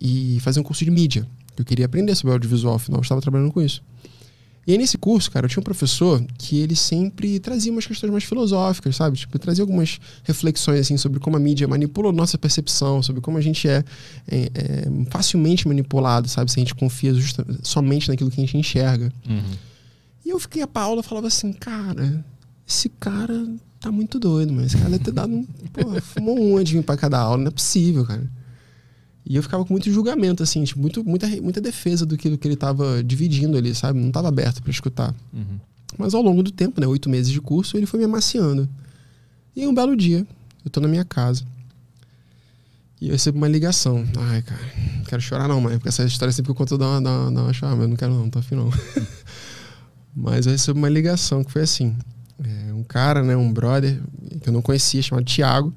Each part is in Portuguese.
e fazer um curso de mídia. Que eu queria aprender sobre audiovisual, afinal eu estava trabalhando com isso. E aí, nesse curso, cara, eu tinha um professor que ele sempre trazia umas questões mais filosóficas, sabe? Tipo, trazia algumas reflexões, assim, sobre como a mídia manipula a nossa percepção, sobre como a gente é, é, é facilmente manipulado, sabe? Se a gente confia justa, somente naquilo que a gente enxerga. Uhum. E eu fiquei, a Paula falava assim, cara, esse cara tá muito doido, mas esse cara deve ter dado um. Pô, fumou um antes de vir pra cada aula, não é possível, cara. E eu ficava com muito julgamento, assim, tipo, muito, muita, muita defesa do que, do que ele estava dividindo ali, sabe? Não estava aberto para escutar. Uhum. Mas ao longo do tempo, né? Oito meses de curso, ele foi me amaciando. E um belo dia, eu estou na minha casa. E eu recebo uma ligação. Ai, cara, não quero chorar não, mãe. Porque essa história é sempre que eu conto dá uma, dá uma, dá uma mas eu não quero não, tô afim não. mas eu recebo uma ligação que foi assim. É, um cara, né, um brother, que eu não conhecia, chamado Thiago.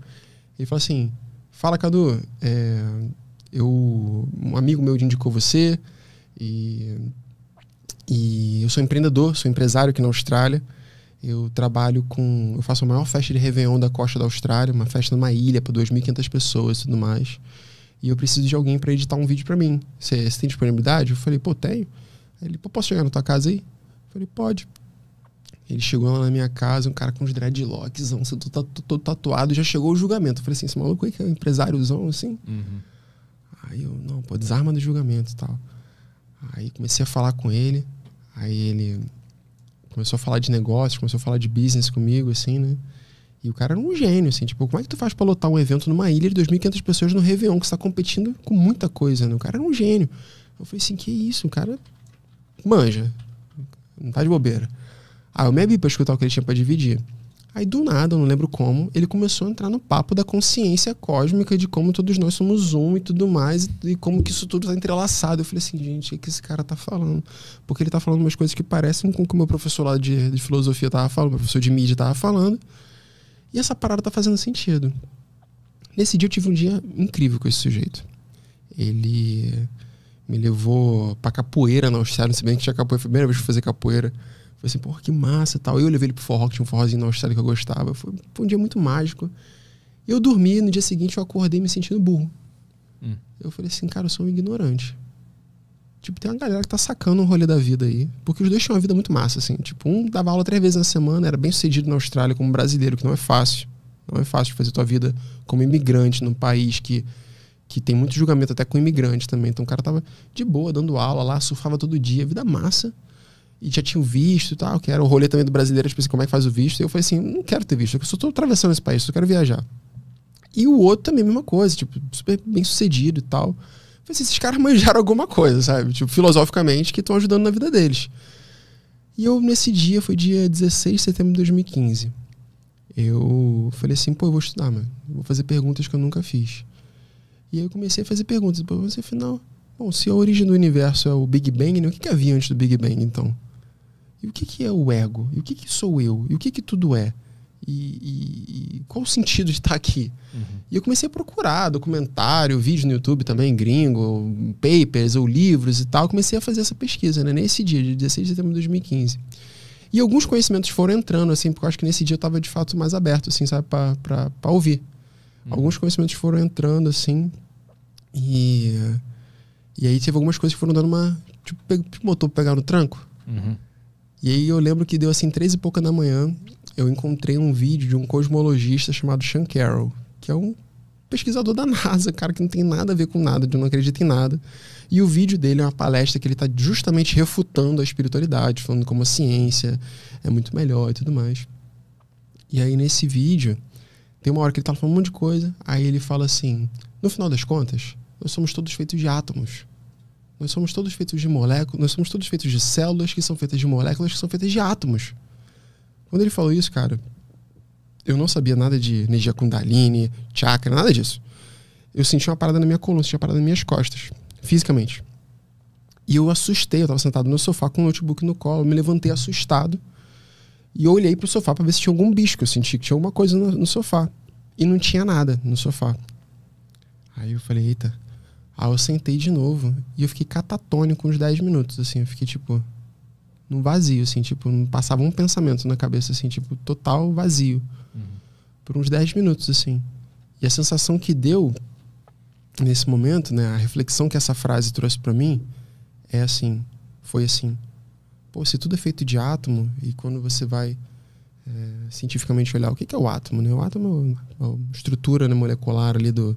Ele falou assim, fala, Cadu, é, eu um amigo meu indicou você e, e eu sou empreendedor, sou empresário aqui na Austrália. Eu trabalho com. Eu faço a maior festa de Réveillon da costa da Austrália, uma festa numa ilha para 2.500 pessoas e tudo mais. E eu preciso de alguém para editar um vídeo para mim. Você tem disponibilidade? Eu falei, pô, tenho. Ele, pô, posso chegar na tua casa aí? Eu falei, pode. Ele chegou lá na minha casa, um cara com uns dreadlocks, todo tá, tá, tá tatuado, já chegou o julgamento. Eu falei assim, esse maluco aí que é um empresáriozão, assim? Uhum. Aí eu, não, pô, desarma no julgamento e tal. Aí comecei a falar com ele. Aí ele começou a falar de negócios, começou a falar de business comigo, assim, né? E o cara era um gênio, assim, tipo, como é que tu faz pra lotar um evento numa ilha de 2.500 pessoas no Réveillon, que você tá competindo com muita coisa, né? O cara era um gênio. Eu falei assim, que isso, o cara manja. Não tá de bobeira. Aí eu me abri pra escutar o que ele tinha pra dividir. Aí do nada, eu não lembro como, ele começou a entrar no papo da consciência cósmica de como todos nós somos um e tudo mais, e como que isso tudo está entrelaçado. Eu falei assim, gente, o que esse cara tá falando? Porque ele tá falando umas coisas que parecem com o que o meu professor lá de, de filosofia tava falando, meu professor de mídia tava falando. E essa parada tá fazendo sentido. Nesse dia eu tive um dia incrível com esse sujeito. Ele me levou pra capoeira na Austrália, se bem que tinha capoeira, foi a primeira vez que eu fui fazer capoeira. Falei assim, porra, que massa tal. Eu levei ele pro forró, que tinha um forrozinho na Austrália que eu gostava. Foi, foi um dia muito mágico. Eu dormi, no dia seguinte eu acordei me sentindo burro. Hum. Eu falei assim, cara, eu sou um ignorante. Tipo, tem uma galera que tá sacando um rolê da vida aí. Porque os dois tinham uma vida muito massa, assim. Tipo, um dava aula três vezes na semana, era bem sucedido na Austrália como brasileiro, que não é fácil. Não é fácil fazer tua vida como imigrante num país que, que tem muito julgamento até com imigrante também. Então o cara tava de boa, dando aula lá, surfava todo dia, vida massa e já tinham visto e tal, que era o rolê também do brasileiro, tipo assim, como é que faz o visto? E eu falei assim, não quero ter visto, eu só tô atravessando esse país, só quero viajar. E o outro também, mesma coisa, tipo, super bem sucedido e tal. Eu falei assim, esses caras manjaram alguma coisa, sabe? Tipo, filosoficamente, que estão ajudando na vida deles. E eu, nesse dia, foi dia 16 de setembro de 2015. Eu falei assim, pô, eu vou estudar, mano. Vou fazer perguntas que eu nunca fiz. E aí eu comecei a fazer perguntas. Depois eu pensei, assim, afinal, bom, se a origem do universo é o Big Bang, né? o que, que havia antes do Big Bang, então? E o que, que é o ego? E o que, que sou eu? E o que, que tudo é? E, e, e qual o sentido de estar tá aqui? Uhum. E eu comecei a procurar documentário, vídeo no YouTube também, gringo, papers ou livros e tal. comecei a fazer essa pesquisa, né? Nesse dia, de 16 de setembro de 2015. E alguns conhecimentos foram entrando, assim, porque eu acho que nesse dia eu estava de fato mais aberto, assim, sabe, para ouvir. Uhum. Alguns conhecimentos foram entrando, assim, e. E aí teve algumas coisas que foram dando uma. Tipo, motor pegar no tranco. Uhum. E aí eu lembro que deu assim três e pouca da manhã, eu encontrei um vídeo de um cosmologista chamado Sean Carroll, que é um pesquisador da NASA, cara que não tem nada a ver com nada, não acredita em nada. E o vídeo dele é uma palestra que ele está justamente refutando a espiritualidade, falando como a ciência é muito melhor e tudo mais. E aí nesse vídeo, tem uma hora que ele está falando um monte de coisa, aí ele fala assim: no final das contas, nós somos todos feitos de átomos. Nós somos todos feitos de moléculas, nós somos todos feitos de células que são feitas de moléculas que são feitas de átomos. Quando ele falou isso, cara, eu não sabia nada de energia kundalini, chakra, nada disso. Eu senti uma parada na minha coluna, senti uma parada nas minhas costas, fisicamente. E eu assustei, eu tava sentado no sofá com o um notebook no colo, eu me levantei assustado. E eu olhei pro sofá para ver se tinha algum bicho, que eu senti que tinha alguma coisa no, no sofá. E não tinha nada no sofá. Aí eu falei, eita, Aí ah, eu sentei de novo e eu fiquei catatônico uns 10 minutos, assim. Eu fiquei, tipo, num vazio, assim, tipo, não passava um pensamento na cabeça, assim, tipo, total vazio. Uhum. Por uns 10 minutos, assim. E a sensação que deu nesse momento, né, a reflexão que essa frase trouxe para mim é assim, foi assim, pô, se tudo é feito de átomo e quando você vai é, cientificamente olhar o que, é o átomo, né? O átomo é uma estrutura né, molecular ali do,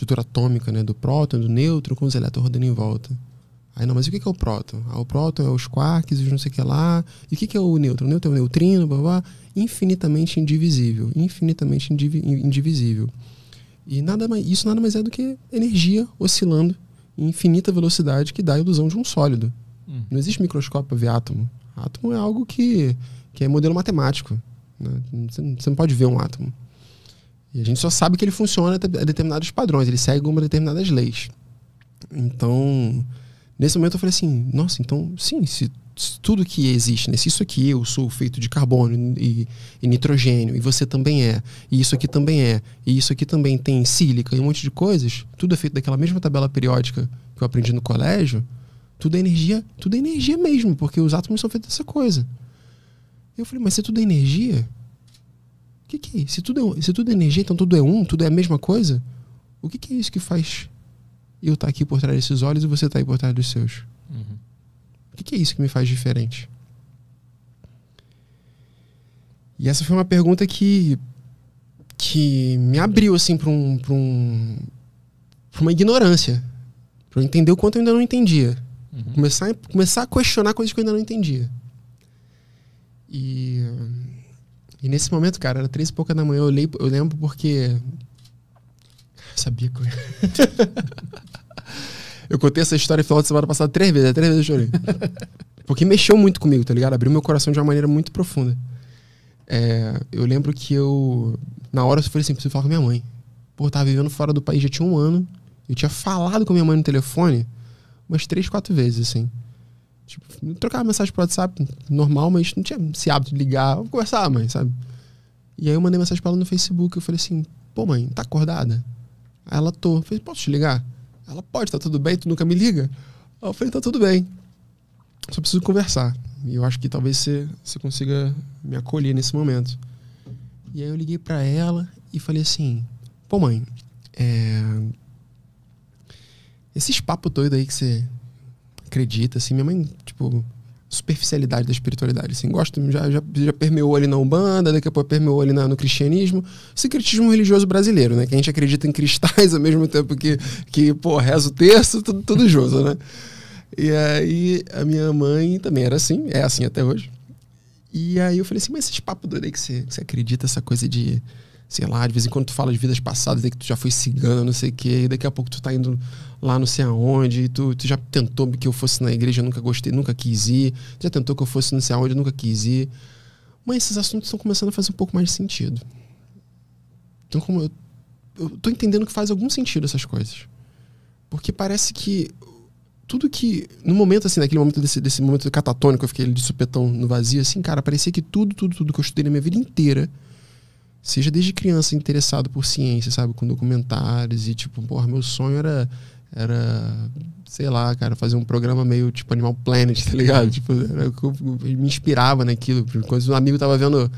estrutura atômica né, do próton, do nêutron, com os elétrons rodando em volta. Aí não, mas o que é o próton? Ah, o próton é os quarks, os não sei o que lá. E o que é o nêutron? O nêutron é o neutrino, blá, blá, infinitamente indivisível. Infinitamente indiv indivisível. E nada mais, isso nada mais é do que energia oscilando em infinita velocidade que dá a ilusão de um sólido. Hum. Não existe microscópio para ver átomo. Átomo é algo que, que é modelo matemático. Né? Você, você não pode ver um átomo. E a gente só sabe que ele funciona a determinados padrões, ele segue algumas determinadas leis. Então, nesse momento eu falei assim: nossa, então, sim, se, se tudo que existe, né, se isso aqui eu sou feito de carbono e, e, nitrogênio, e você também é, e isso aqui também é, e isso aqui também tem sílica e um monte de coisas, tudo é feito daquela mesma tabela periódica que eu aprendi no colégio, tudo é energia, tudo é energia mesmo, porque os átomos são feitos dessa coisa. Eu falei, mas se tudo é energia, que, que é isso? Se tudo é, se tudo é energia, então tudo é um, tudo é a mesma coisa? O que, que é isso que faz eu estar tá aqui por trás desses olhos e você estar tá aí por trás dos seus? Uhum. O que, que é isso que me faz diferente? E essa foi uma pergunta que que me abriu assim para um, um uma ignorância, para eu entender o quanto eu ainda não entendia, uhum. começar começar a questionar coisas que eu ainda não entendia. E e nesse momento, cara, era três e pouca da manhã, eu, li eu lembro porque. Eu sabia que eu Eu contei essa história e final de semana passada três vezes, é três vezes eu chorei. Porque mexeu muito comigo, tá ligado? Abriu meu coração de uma maneira muito profunda. É, eu lembro que eu. Na hora eu falei assim: preciso falar com minha mãe. Pô, eu tava vivendo fora do país já tinha um ano. Eu tinha falado com minha mãe no telefone umas três, quatro vezes, assim. Tipo, trocava mensagem pro WhatsApp, normal, mas não tinha esse hábito de ligar. Vamos conversar, mãe, sabe? E aí eu mandei mensagem pra ela no Facebook. Eu falei assim, pô, mãe, tá acordada? Aí ela, tô. Eu falei, posso te ligar? Ela, pode, tá tudo bem? Tu nunca me liga? eu falei, tá tudo bem. Só preciso conversar. E eu acho que talvez você, você consiga me acolher nesse momento. E aí eu liguei para ela e falei assim: pô, mãe, é... esses papos doidos aí que você acredita, assim. Minha mãe, tipo, superficialidade da espiritualidade, assim. Gosta, já, já, já permeou ali na Umbanda, daqui a pouco permeou ali na, no cristianismo. Secretismo religioso brasileiro, né? Que a gente acredita em cristais ao mesmo tempo que, que pô, reza o terço, tudo, tudo joso, né? E aí, a minha mãe também era assim, é assim até hoje. E aí eu falei assim, mas esses papos doidos aí que você, que você acredita, essa coisa de sei lá, de vez em quando tu fala de vidas passadas, que tu já foi cigano, não sei o quê, e daqui a pouco tu tá indo lá não sei aonde, tu, tu já tentou que eu fosse na igreja, nunca gostei, nunca quis ir, já tentou que eu fosse não sei aonde, nunca quis ir. Mas esses assuntos estão começando a fazer um pouco mais de sentido. Então, como eu, eu tô entendendo que faz algum sentido essas coisas. Porque parece que tudo que. No momento, assim, naquele momento desse, desse momento catatônico, eu fiquei de supetão no vazio, assim, cara, parecia que tudo, tudo, tudo que eu estudei na minha vida inteira seja desde criança interessado por ciência, sabe? Com documentários e tipo, porra, meu sonho era, era sei lá, cara, fazer um programa meio tipo Animal Planet, tá ligado? Uhum. tipo, era, eu me inspirava naquilo. Quando um amigo tava vendo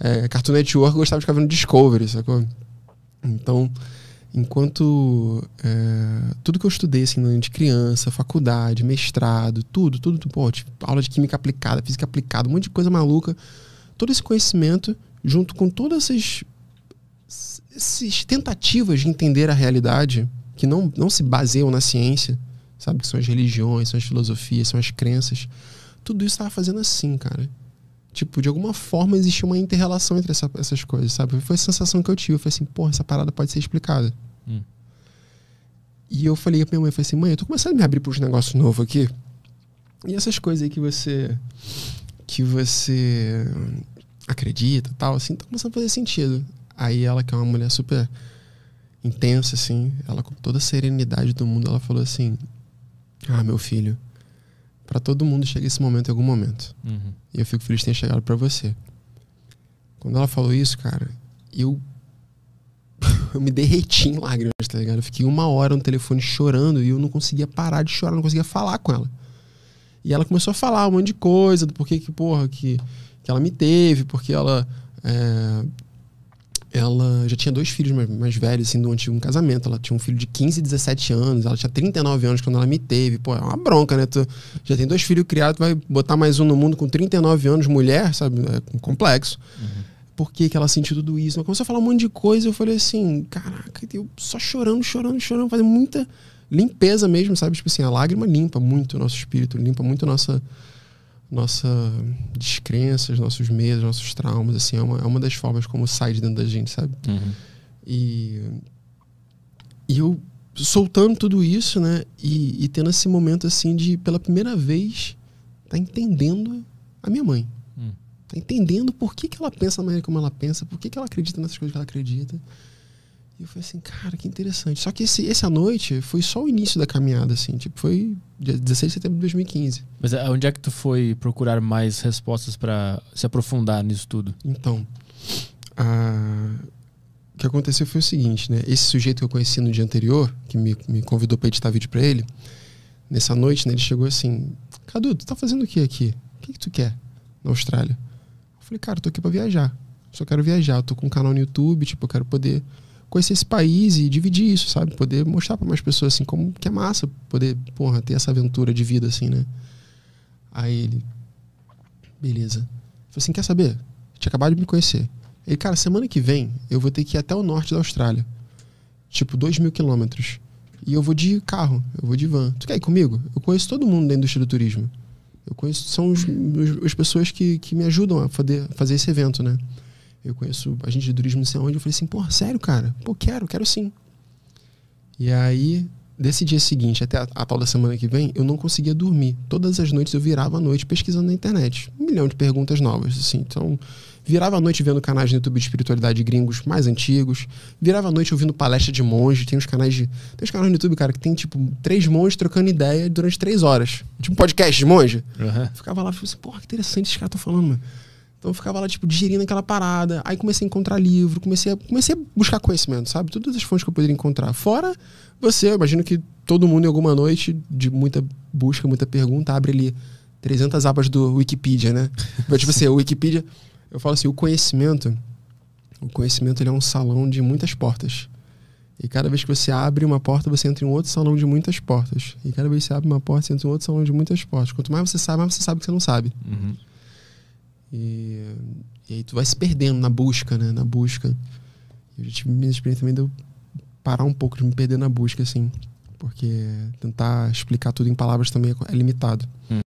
é, Cartoon Network, eu gostava de ficar vendo Discovery, sacou? Então, enquanto é, tudo que eu estudei assim né, de criança, faculdade, mestrado, tudo, tudo, pô, tipo, aula de química aplicada, física aplicada, um monte de coisa maluca, todo esse conhecimento junto com todas essas, essas tentativas de entender a realidade, que não, não se baseiam na ciência, sabe? Que são as religiões, são as filosofias, são as crenças. Tudo isso estava fazendo assim, cara. Tipo, de alguma forma existia uma interrelação entre essa, essas coisas, sabe? Foi a sensação que eu tive. Eu falei assim, porra, essa parada pode ser explicada. Hum. E eu falei pra minha mãe, eu falei assim, mãe, eu tô começando a me abrir para negócios novos aqui. E essas coisas aí que você. que você acredita tal, assim, tá começando a fazer sentido. Aí ela, que é uma mulher super intensa, assim, ela com toda a serenidade do mundo, ela falou assim: Ah, meu filho, para todo mundo chega esse momento em algum momento. Uhum. E eu fico feliz de ter chegado para você. Quando ela falou isso, cara, eu. eu me derreti em lágrimas, tá ligado? Eu fiquei uma hora no telefone chorando e eu não conseguia parar de chorar, não conseguia falar com ela. E ela começou a falar um monte de coisa, do porquê que, porra, que que ela me teve, porque ela. É, ela já tinha dois filhos mais, mais, velhos, assim, do antigo casamento. Ela tinha um filho de 15 e 17 anos, ela tinha 39 anos quando ela me teve. Pô, é uma bronca, né? Tu já tem dois filhos criados, vai botar mais um no mundo com 39 anos, mulher, sabe? É complexo. Uhum por que, que, ela sentiu tudo isso. Ela começou a falar um monte de coisa. Eu falei assim, caraca, eu só chorando, chorando, chorando, fazendo muita limpeza mesmo, sabe? Tipo assim, a lágrima limpa muito o nosso espírito, limpa muito a nossa nossa descrença, os nossos medos, nossos traumas, assim, é uma, é uma das formas como sai de dentro da gente, sabe? Uhum. E, e eu soltando tudo isso, né, e, e, tendo esse momento, assim, de pela primeira vez tá entendendo a minha mãe. Uhum. Tá entendendo por que, que ela pensa da maneira como ela pensa, por que, que ela acredita nessas coisas que ela acredita eu falei assim, cara, que interessante. Só que esse, essa noite foi só o início da caminhada, assim. Tipo, foi dia 16 de setembro de 2015. Mas eh, onde é que tu foi procurar mais respostas para se aprofundar nisso tudo? Então, a... o que aconteceu foi o seguinte, né? Esse sujeito que eu conheci no dia anterior, que me, me convidou para editar vídeo para ele, nessa noite, né, ele chegou assim: Cadu, tu tá fazendo o que aqui? O que, que tu quer na Austrália? Eu falei, cara, eu tô aqui pra viajar. Só quero viajar. Eu tô com um canal no YouTube, tipo, eu quero poder conhecer esse país e dividir isso, sabe? Poder mostrar para mais pessoas, assim, como que é massa poder, porra, ter essa aventura de vida, assim, né? Aí ele, beleza. falei assim, quer saber? Tinha acabado de me conhecer. Ele, cara, semana que vem eu vou ter que ir até o norte da Austrália. Tipo, dois mil quilômetros. E eu vou de carro, eu vou de van. Tu quer ir comigo? Eu conheço todo mundo da indústria do turismo. Eu conheço, são os, os, as pessoas que, que me ajudam a fazer, fazer esse evento, né? Eu conheço agente de turismo não sei onde. Eu falei assim, porra, sério, cara? Pô, quero, quero sim. E aí, desse dia seguinte até a, a tal da semana que vem, eu não conseguia dormir. Todas as noites eu virava a noite pesquisando na internet. Um milhão de perguntas novas, assim. Então, virava a noite vendo canais no YouTube de espiritualidade gringos mais antigos, virava a noite ouvindo palestra de monge, tem uns canais de, tem uns canais no YouTube, cara, que tem tipo três monges trocando ideia durante três horas, tipo um podcast de monge. Uhum. Ficava lá, e falei assim, porra, que interessante esse cara tá falando, mano. Então eu ficava lá, tipo, digerindo aquela parada. Aí comecei a encontrar livro, comecei a, comecei a buscar conhecimento, sabe? Todas as fontes que eu poderia encontrar. Fora você, eu imagino que todo mundo em alguma noite de muita busca, muita pergunta, abre ali 300 abas do Wikipedia, né? Mas, tipo assim, o Wikipedia, eu falo assim, o conhecimento, o conhecimento ele é um salão de muitas portas. E cada vez que você abre uma porta, você entra em um outro salão de muitas portas. E cada vez que você abre uma porta, você entra em um outro salão de muitas portas. Quanto mais você sabe, mais você sabe que você não sabe. Uhum. E, e aí tu vai se perdendo na busca, né? Na busca. Eu já tive minha experiência também de eu parar um pouco, de me perder na busca, assim. Porque tentar explicar tudo em palavras também é, é limitado. Hum.